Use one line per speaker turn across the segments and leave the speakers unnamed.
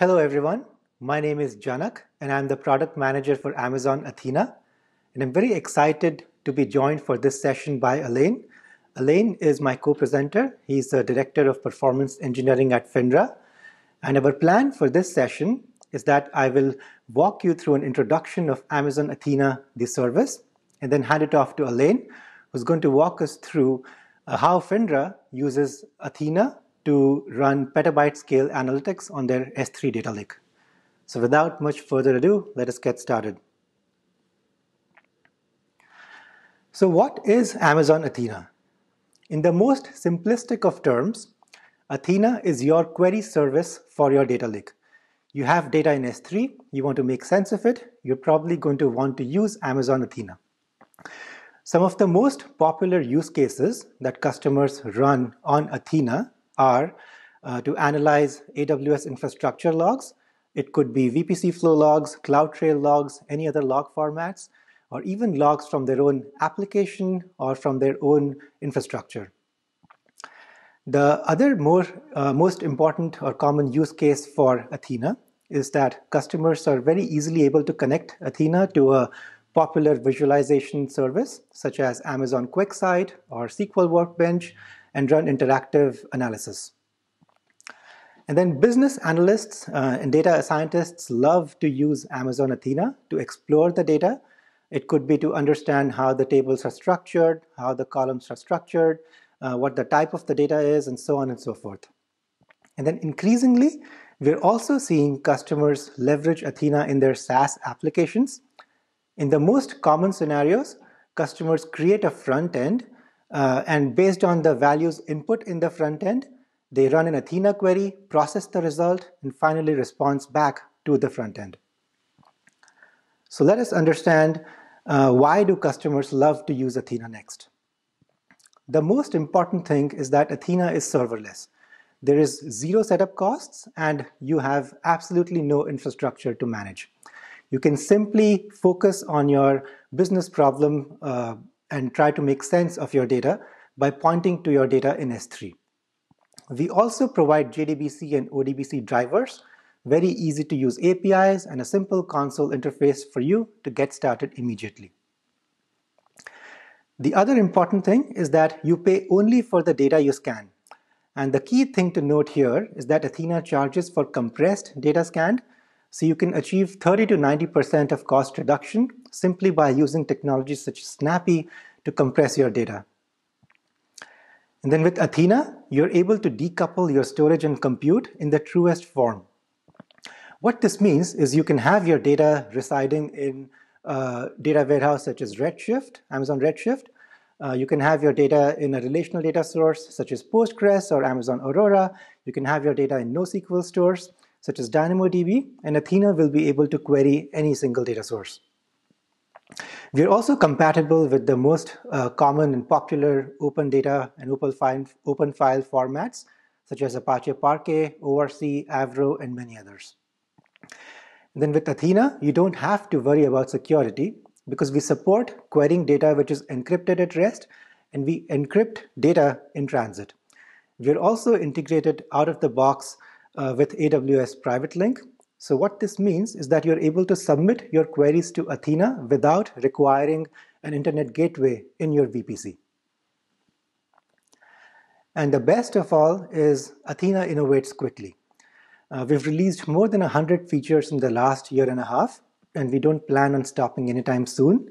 Hello, everyone. My name is Janak, and I'm the product manager for Amazon Athena. And I'm very excited to be joined for this session by Elaine. Elaine is my co presenter, he's the director of performance engineering at FINRA. And our plan for this session is that I will walk you through an introduction of Amazon Athena, the service, and then hand it off to Elaine, who's going to walk us through uh, how FINRA uses Athena to run petabyte scale analytics on their S3 data lake. So without much further ado, let us get started. So what is Amazon Athena? In the most simplistic of terms, Athena is your query service for your data lake. You have data in S3, you want to make sense of it, you're probably going to want to use Amazon Athena. Some of the most popular use cases that customers run on Athena are uh, to analyze AWS infrastructure logs. It could be VPC flow logs, CloudTrail logs, any other log formats, or even logs from their own application or from their own infrastructure. The other more, uh, most important or common use case for Athena is that customers are very easily able to connect Athena to a popular visualization service such as Amazon QuickSight or SQL Workbench and run interactive analysis. And then business analysts uh, and data scientists love to use Amazon Athena to explore the data. It could be to understand how the tables are structured, how the columns are structured, uh, what the type of the data is, and so on and so forth. And then increasingly, we're also seeing customers leverage Athena in their SaaS applications. In the most common scenarios, customers create a front end uh, and based on the values input in the front end, they run an Athena query, process the result, and finally responds back to the front end. So let us understand uh, why do customers love to use Athena next? The most important thing is that Athena is serverless. There is zero setup costs and you have absolutely no infrastructure to manage. You can simply focus on your business problem uh, and try to make sense of your data by pointing to your data in S3. We also provide JDBC and ODBC drivers, very easy to use APIs and a simple console interface for you to get started immediately. The other important thing is that you pay only for the data you scan. And the key thing to note here is that Athena charges for compressed data scanned so you can achieve 30 to 90% of cost reduction simply by using technologies such as Snappy to compress your data. And then with Athena, you're able to decouple your storage and compute in the truest form. What this means is you can have your data residing in a data warehouse such as Redshift, Amazon Redshift. Uh, you can have your data in a relational data source such as Postgres or Amazon Aurora. You can have your data in NoSQL stores such as DynamoDB, and Athena will be able to query any single data source. We're also compatible with the most uh, common and popular open data and open file, open file formats, such as Apache Parquet, ORC, Avro, and many others. And then with Athena, you don't have to worry about security because we support querying data which is encrypted at rest, and we encrypt data in transit. We're also integrated out of the box uh, with AWS Private Link. So what this means is that you're able to submit your queries to Athena without requiring an internet gateway in your VPC. And the best of all is Athena innovates quickly. Uh, we've released more than 100 features in the last year and a half, and we don't plan on stopping anytime soon.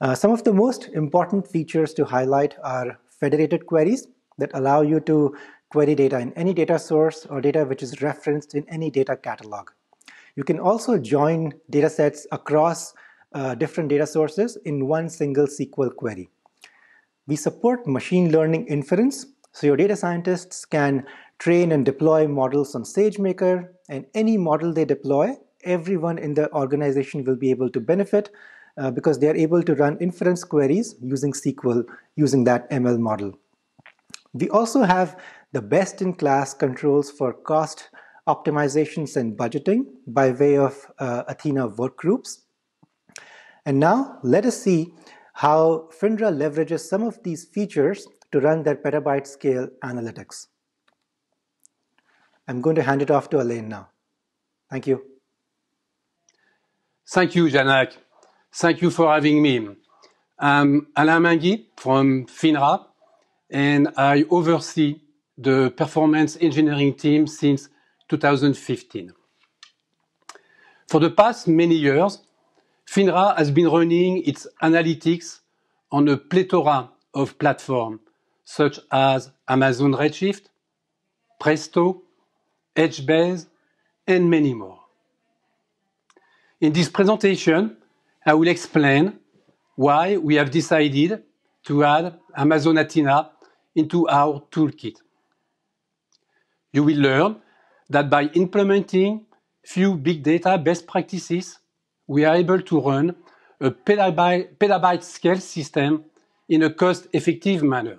Uh, some of the most important features to highlight are federated queries that allow you to query data in any data source or data which is referenced in any data catalog. You can also join datasets across uh, different data sources in one single SQL query. We support machine learning inference, so your data scientists can train and deploy models on SageMaker, and any model they deploy, everyone in the organization will be able to benefit uh, because they are able to run inference queries using SQL, using that ML model. We also have the best-in-class controls for cost optimizations and budgeting by way of uh, Athena workgroups. And now let us see how Findra leverages some of these features to run their petabyte scale analytics. I'm going to hand it off to Elaine now. Thank you. Thank
you, Janak. Thank you for having me. I'm Alain Mangui from FINRA, and I oversee the performance engineering team since 2015. For the past many years, FINRA has been running its analytics on a plethora of platforms such as Amazon Redshift, Presto, HBase, and many more. In this presentation, I will explain why we have decided to add Amazon Athena into our toolkit. You will learn that by implementing few big data best practices, we are able to run a petabyte, scale system in a cost-effective manner,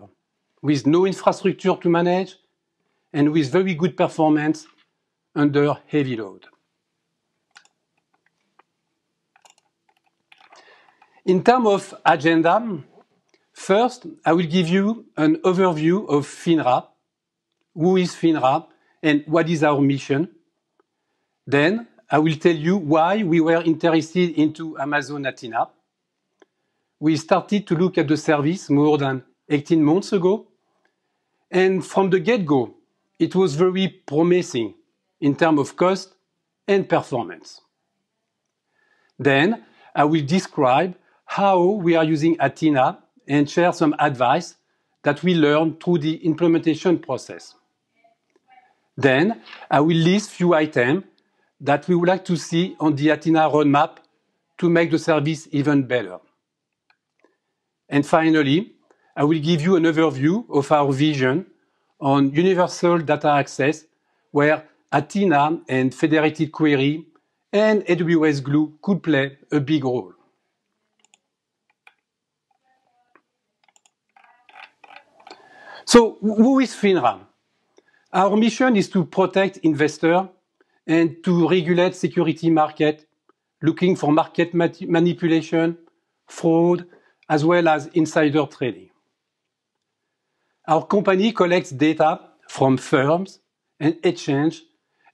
with no infrastructure to manage and with very good performance under heavy load. In terms of agenda, first, I will give you an overview of FINRA, who is FINRA, and what is our mission. Then I will tell you why we were interested into Amazon Athena. We started to look at the service more than 18 months ago, and from the get-go, it was very promising in terms of cost and performance. Then I will describe how we are using Athena and share some advice that we learned through the implementation process. Then I will list few items that we would like to see on the Athena roadmap to make the service even better. And Finally, I will give you an overview of our vision on universal data access, where Athena and federated query and AWS Glue could play a big role. So, Who is FINRA? Our mission is to protect investors and to regulate security market, looking for market manipulation, fraud, as well as insider trading. Our company collects data from firms and exchange,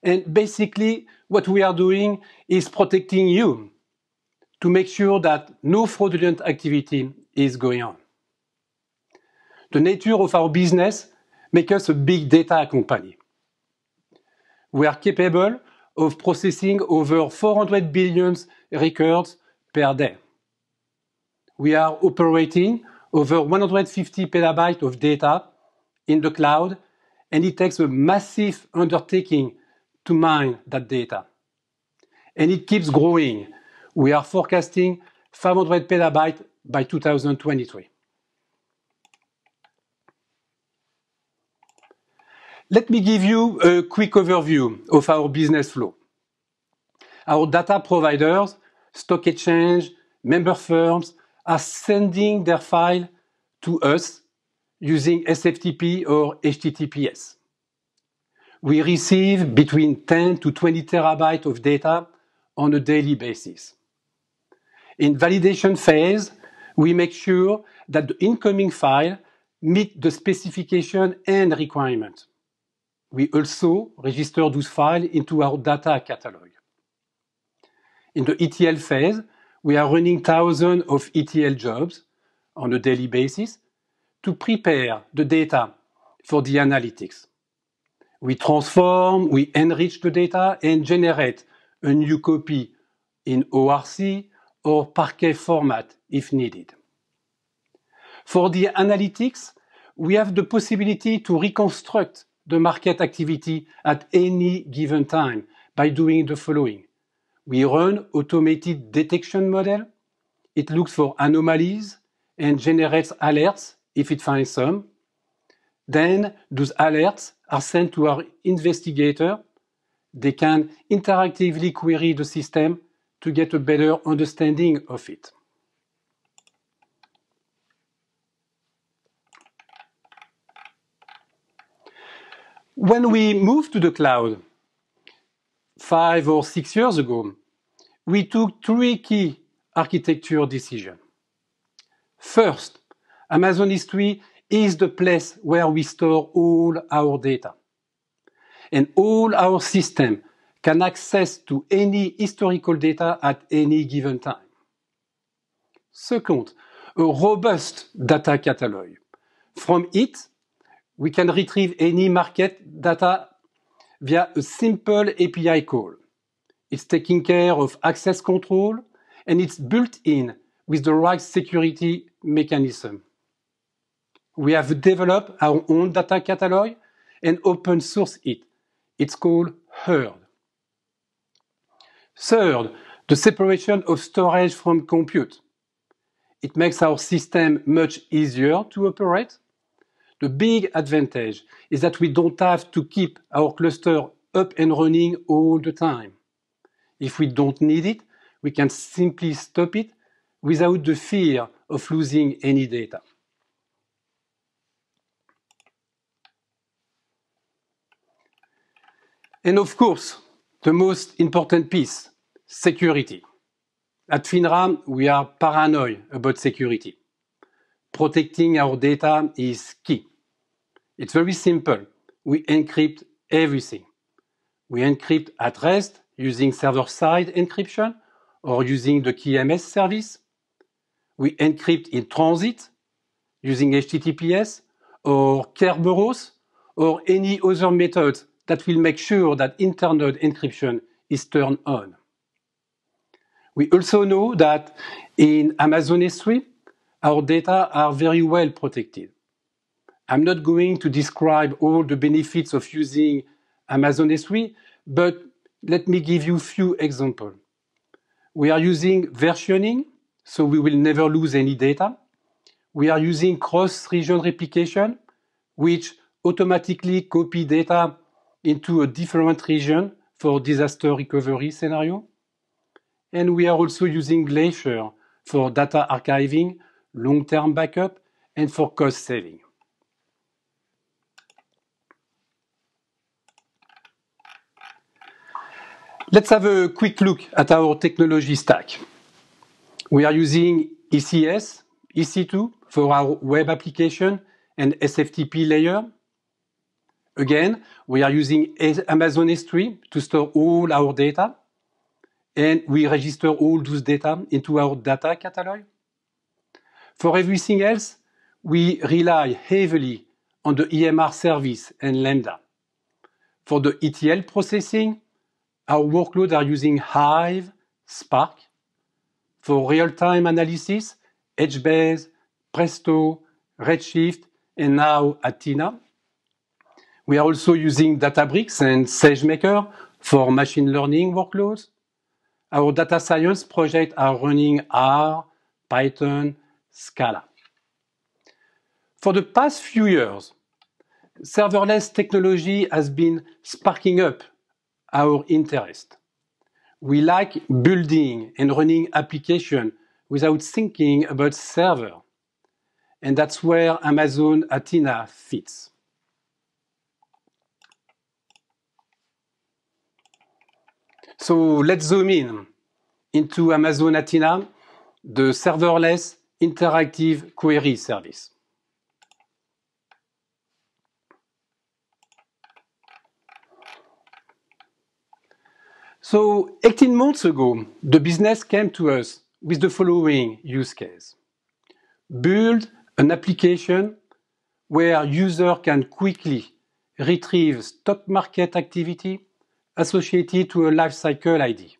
and basically what we are doing is protecting you to make sure that no fraudulent activity is going on. The nature of our business make us a big data company. We are capable of processing over 400 billion records per day. We are operating over 150 petabytes of data in the cloud, and it takes a massive undertaking to mine that data. And it keeps growing. We are forecasting 500 petabytes by 2023. Let me give you a quick overview of our business flow. Our data providers, stock exchange, member firms, are sending their file to us using SFTP or HTTPS. We receive between 10 to 20 terabytes of data on a daily basis. In validation phase, we make sure that the incoming file meet the specification and requirements we also register those files into our data catalog. In the ETL phase, we are running thousands of ETL jobs on a daily basis to prepare the data for the analytics. We transform, we enrich the data and generate a new copy in ORC or Parquet format if needed. For the analytics, we have the possibility to reconstruct the market activity at any given time by doing the following. We run automated detection model. It looks for anomalies and generates alerts if it finds some. Then those alerts are sent to our investigator. They can interactively query the system to get a better understanding of it. When we moved to the cloud five or six years ago, we took three key architecture decisions. First, Amazon S3 is the place where we store all our data. And all our system can access to any historical data at any given time. Second, a robust data catalog. From it, we can retrieve any market data via a simple API call. It's taking care of access control and it's built in with the right security mechanism. We have developed our own data catalog and open source it. It's called HERD. Third, the separation of storage from compute. It makes our system much easier to operate the big advantage is that we don't have to keep our cluster up and running all the time. If we don't need it, we can simply stop it without the fear of losing any data. And of course, the most important piece, security. At FINRA, we are paranoid about security. Protecting our data is key. It's very simple. We encrypt everything. We encrypt at rest using server-side encryption or using the KMS service. We encrypt in transit using HTTPS or Kerberos or any other method that will make sure that internal encryption is turned on. We also know that in Amazon S3, our data are very well protected. I'm not going to describe all the benefits of using Amazon S3, but let me give you a few examples. We are using versioning, so we will never lose any data. We are using cross-region replication, which automatically copy data into a different region for disaster recovery scenario. And we are also using Glacier for data archiving, long-term backup, and for cost saving. Let's have a quick look at our technology stack. We are using ECS, EC2 for our web application and SFTP layer. Again, we are using Amazon S3 to store all our data, and we register all those data into our data catalog. For everything else, we rely heavily on the EMR service and Lambda. For the ETL processing, our workloads are using Hive, Spark for real-time analysis, Edgebase, Presto, Redshift, and now Athena. We are also using Databricks and SageMaker for machine learning workloads. Our data science projects are running R, Python, Scala. For the past few years, serverless technology has been sparking up our interest. We like building and running application without thinking about server. And that's where Amazon Athena fits. So let's zoom in into Amazon Athena, the serverless interactive query service. So 18 months ago, the business came to us with the following use case. Build an application where user can quickly retrieve stock market activity associated to a lifecycle ID.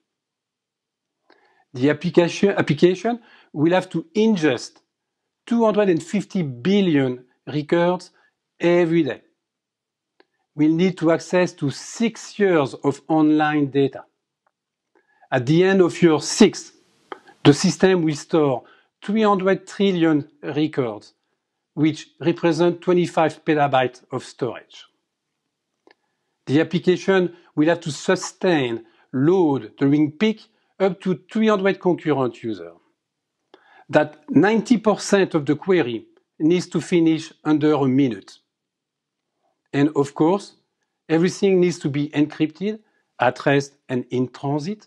The application, application will have to ingest 250 billion records every day. We'll need to access to six years of online data. At the end of year six, the system will store 300 trillion records, which represent 25 petabytes of storage. The application will have to sustain load during peak up to 300 concurrent users. That 90% of the query needs to finish under a minute. And of course, everything needs to be encrypted at rest and in transit.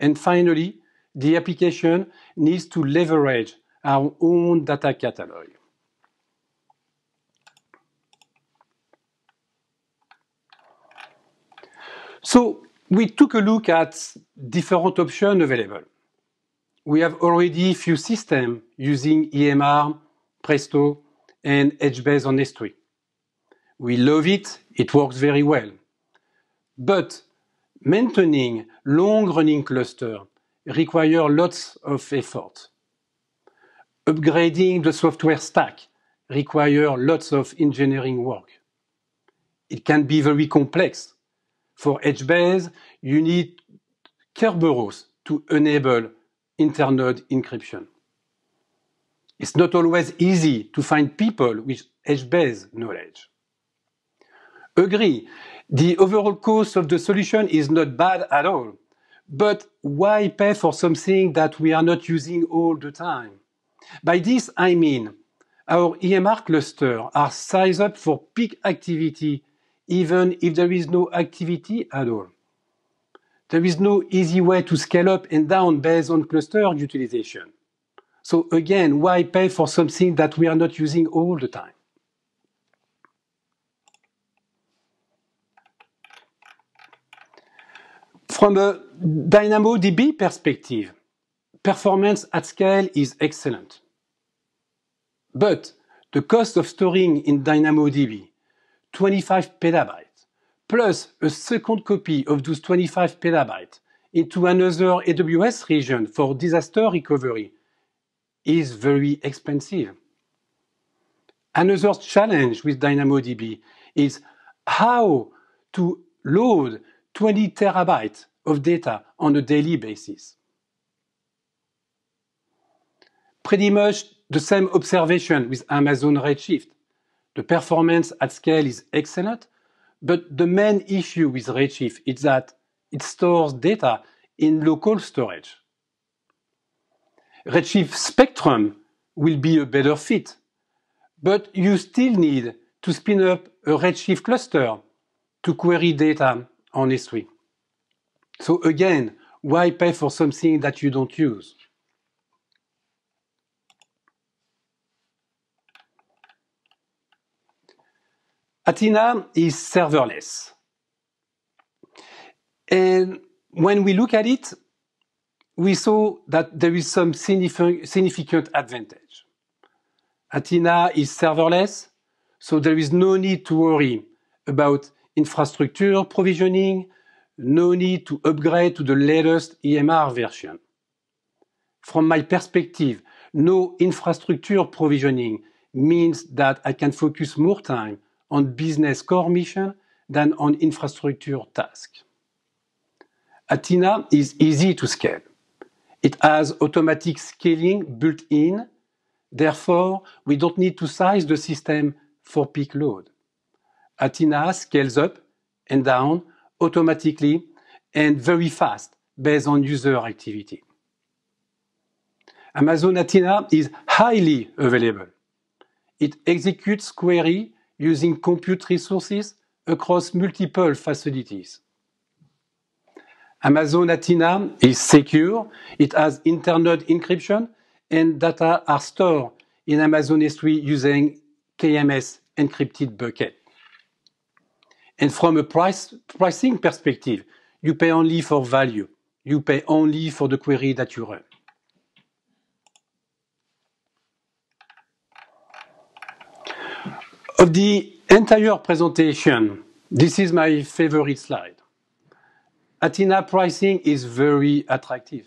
And finally, the application needs to leverage our own data catalog. So we took a look at different options available. We have already few systems using EMR, Presto, and Edgebase on S3. We love it, it works very well. But Maintaining long-running cluster requires lots of effort. Upgrading the software stack requires lots of engineering work. It can be very complex. For HBase, you need Kerberos to enable internode encryption. It's not always easy to find people with HBase knowledge agree. The overall cost of the solution is not bad at all. But why pay for something that we are not using all the time? By this, I mean our EMR cluster are sized up for peak activity, even if there is no activity at all. There is no easy way to scale up and down based on cluster utilization. So again, why pay for something that we are not using all the time? From a DynamoDB perspective, performance at scale is excellent. But the cost of storing in DynamoDB, 25 petabytes, plus a second copy of those 25 petabytes into another AWS region for disaster recovery is very expensive. Another challenge with DynamoDB is how to load 20 terabytes of data on a daily basis. Pretty much the same observation with Amazon Redshift. The performance at scale is excellent, but the main issue with Redshift is that it stores data in local storage. Redshift Spectrum will be a better fit, but you still need to spin up a Redshift cluster to query data honestly. So again, why pay for something that you don't use? Athena is serverless. And when we look at it, we saw that there is some significant advantage. Athena is serverless, so there is no need to worry about infrastructure provisioning, no need to upgrade to the latest EMR version. From my perspective, no infrastructure provisioning means that I can focus more time on business core mission than on infrastructure tasks. Athena is easy to scale. It has automatic scaling built in. Therefore, we don't need to size the system for peak load. Athena scales up and down automatically and very fast based on user activity. Amazon Athena is highly available. It executes query using compute resources across multiple facilities. Amazon Athena is secure. It has internet encryption and data are stored in Amazon S3 using KMS encrypted bucket. And from a price, pricing perspective, you pay only for value. You pay only for the query that you run. Of the entire presentation, this is my favorite slide. Athena pricing is very attractive.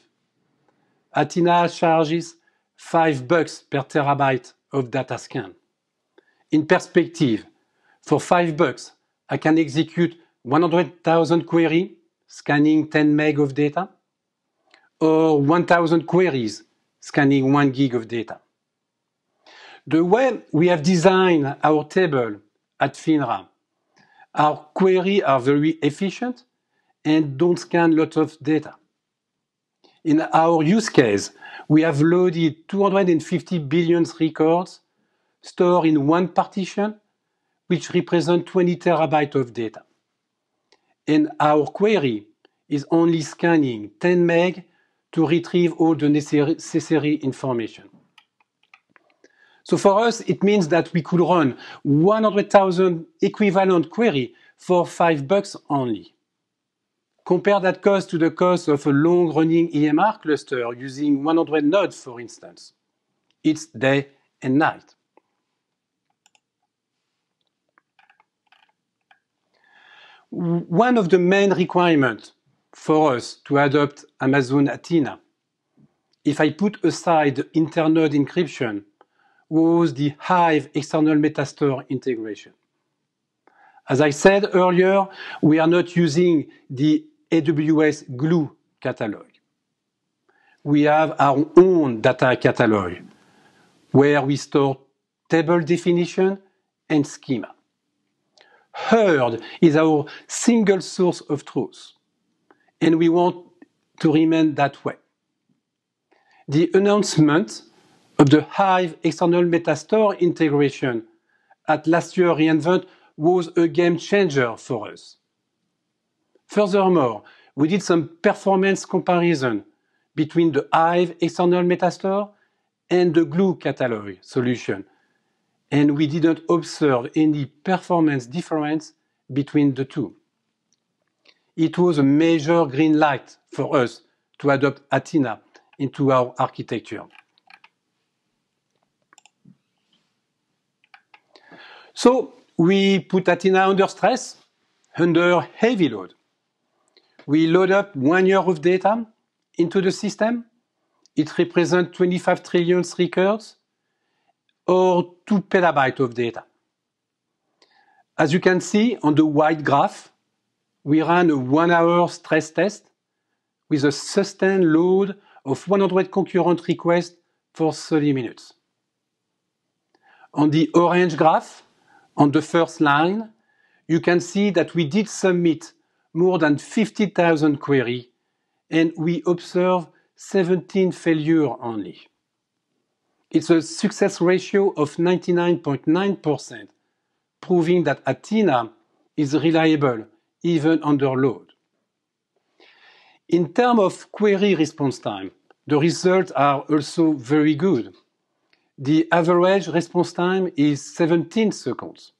Athena charges 5 bucks per terabyte of data scan. In perspective, for 5 bucks, I can execute 100,000 queries scanning 10 meg of data, or 1,000 queries, scanning 1 gig of data. The way we have designed our table at FINRA, our queries are very efficient and don't scan lots of data. In our use case, we have loaded 250 billion records stored in one partition which represent 20 terabyte of data. And our query is only scanning 10 meg to retrieve all the necessary information. So for us, it means that we could run 100,000 equivalent query for five bucks only. Compare that cost to the cost of a long running EMR cluster using 100 nodes, for instance. It's day and night. one of the main requirements for us to adopt Amazon Athena, if I put aside internal encryption, was the Hive external metastore integration. As I said earlier, we are not using the AWS Glue catalog. We have our own data catalog where we store table definition and schema. Heard is our single source of truth, and we want to remain that way. The announcement of the Hive external metastore integration at last year reInvent was a game changer for us. Furthermore, we did some performance comparison between the Hive external metastore and the Glue catalog solution and we didn't observe any performance difference between the two. It was a major green light for us to adopt Athena into our architecture. So we put Athena under stress, under heavy load. We load up one year of data into the system. It represents 25 trillion records or 2 petabyte of data. As you can see on the white graph, we ran a one-hour stress test with a sustained load of 100 concurrent requests for 30 minutes. On the orange graph, on the first line, you can see that we did submit more than 50,000 queries and we observe 17 failure only. It's a success ratio of 99.9%, proving that Athena is reliable even under load. In terms of query response time, the results are also very good. The average response time is 17 seconds.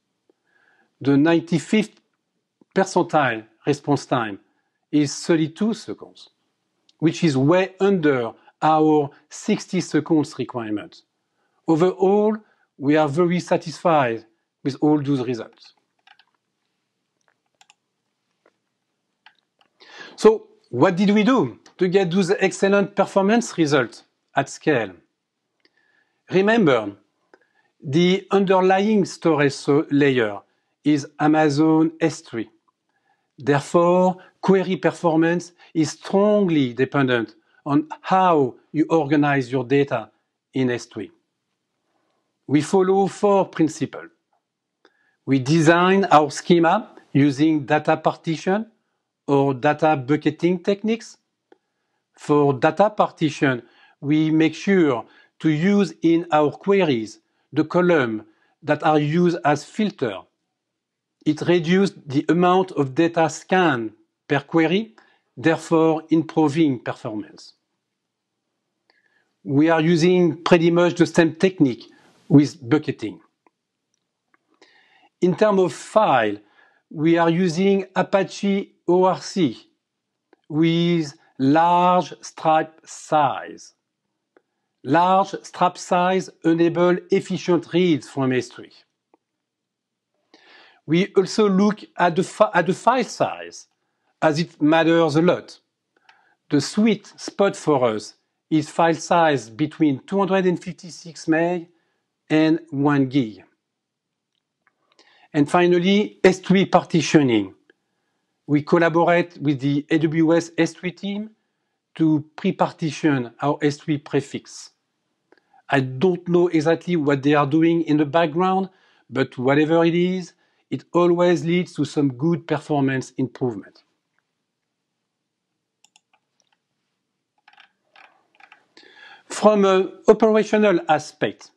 The 95th percentile response time is 32 seconds, which is way under our 60 seconds requirement. Overall, we are very satisfied with all those results. So what did we do to get those excellent performance results at scale? Remember, the underlying storage layer is Amazon S3. Therefore, query performance is strongly dependent on how you organize your data in S3. We follow four principles. We design our schema using data partition or data bucketing techniques. For data partition, we make sure to use in our queries the columns that are used as filter. It reduces the amount of data scanned per query therefore improving performance. We are using pretty much the same technique with bucketing. In terms of file, we are using Apache ORC with large stripe size. Large stripe size enable efficient reads from S3. We also look at the, at the file size as it matters a lot. The sweet spot for us is file size between 256 meg and 1 gig. And finally, S3 partitioning. We collaborate with the AWS S3 team to pre-partition our S3 prefix. I don't know exactly what they are doing in the background, but whatever it is, it always leads to some good performance improvement. From an operational aspect,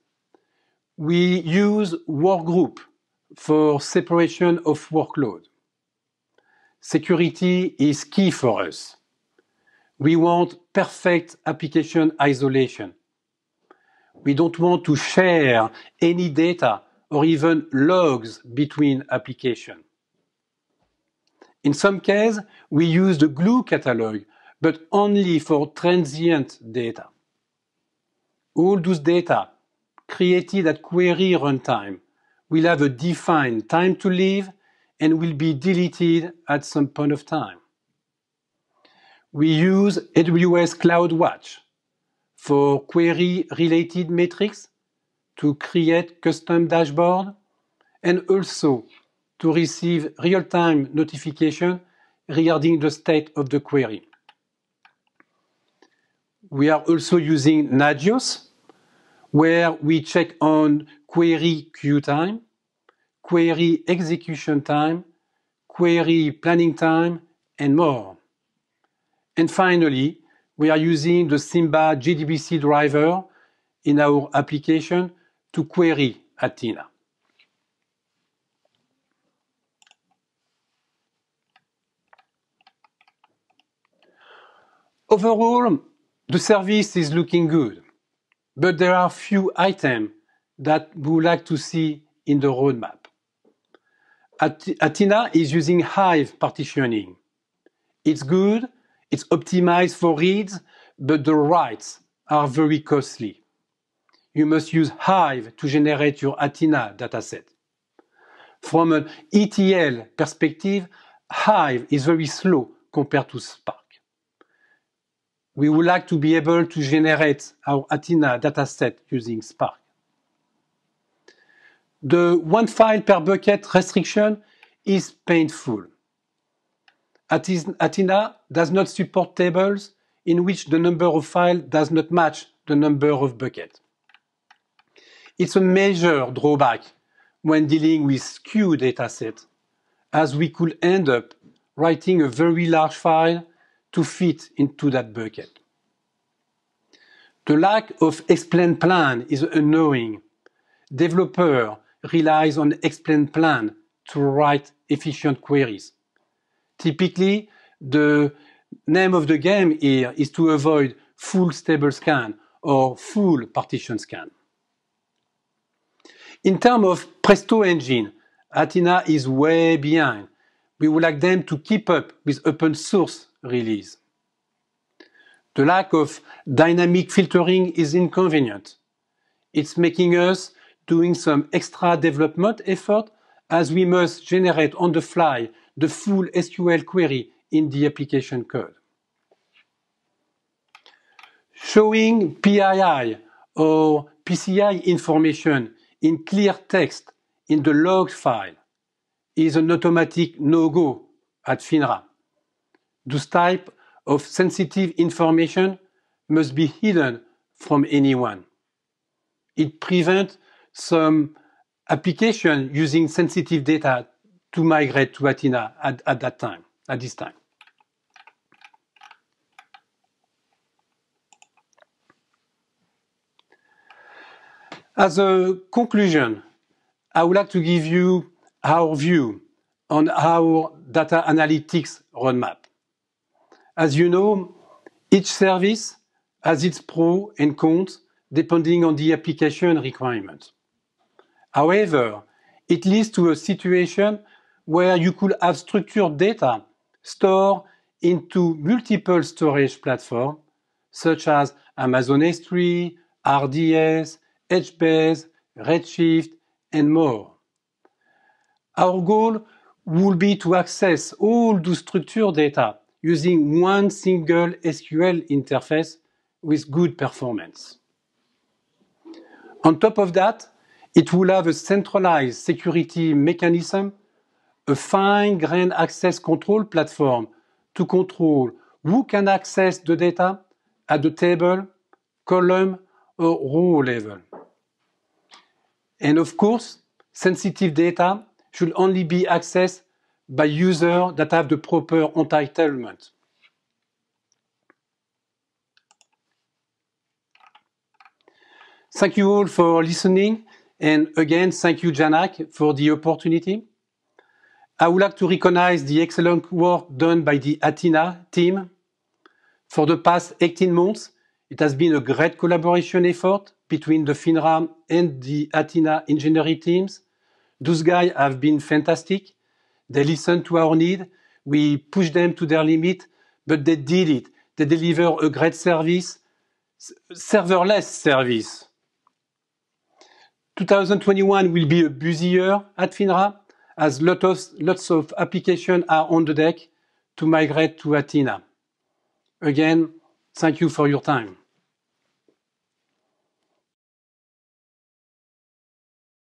we use workgroup for separation of workload. Security is key for us. We want perfect application isolation. We don't want to share any data or even logs between applications. In some cases, we use the glue catalog, but only for transient data all those data created at query runtime will have a defined time to live and will be deleted at some point of time. We use AWS CloudWatch for query-related metrics to create custom dashboard and also to receive real-time notification regarding the state of the query we are also using Nagios, where we check on query queue time, query execution time, query planning time, and more. And finally, we are using the Simba GDBC driver in our application to query Athena. Overall, the service is looking good, but there are few items that we would like to see in the roadmap. Atina Athena is using Hive partitioning. It's good, it's optimized for reads, but the writes are very costly. You must use Hive to generate your Athena dataset. From an ETL perspective, Hive is very slow compared to Spark we would like to be able to generate our Athena dataset using Spark. The one file per bucket restriction is painful. Athena does not support tables in which the number of files does not match the number of buckets. It's a major drawback when dealing with skewed datasets, as we could end up writing a very large file to fit into that bucket. The lack of explained plan is annoying. Developer relies on explained plan to write efficient queries. Typically, the name of the game here is to avoid full stable scan or full partition scan. In terms of Presto engine, Athena is way behind. We would like them to keep up with open source release. The lack of dynamic filtering is inconvenient. It's making us doing some extra development effort as we must generate on the fly the full SQL query in the application code. Showing PII or PCI information in clear text in the log file is an automatic no-go at FINRA. This type of sensitive information must be hidden from anyone. It prevents some application using sensitive data to migrate to Athena at, at that time, at this time. As a conclusion, I would like to give you our view on our data analytics roadmap. As you know, each service has its pros and cons depending on the application requirement. However, it leads to a situation where you could have structured data stored into multiple storage platforms, such as Amazon S3, RDS, HBase, Redshift, and more. Our goal will be to access all the structured data using one single SQL interface with good performance. On top of that, it will have a centralized security mechanism, a fine-grained access control platform to control who can access the data at the table, column, or row level. And of course, sensitive data should only be accessed by users that have the proper entitlement. Thank you all for listening. And again, thank you, Janak, for the opportunity. I would like to recognize the excellent work done by the Athena team. For the past 18 months, it has been a great collaboration effort between the FINRAM and the Athena engineering teams. Those guys have been fantastic they listen to our need. We push them to their limit, but they did it. They deliver a great service, serverless service. 2021 will be a busy year at FINRA as lot of, lots of applications are on the deck to migrate to Athena. Again, thank you for your time.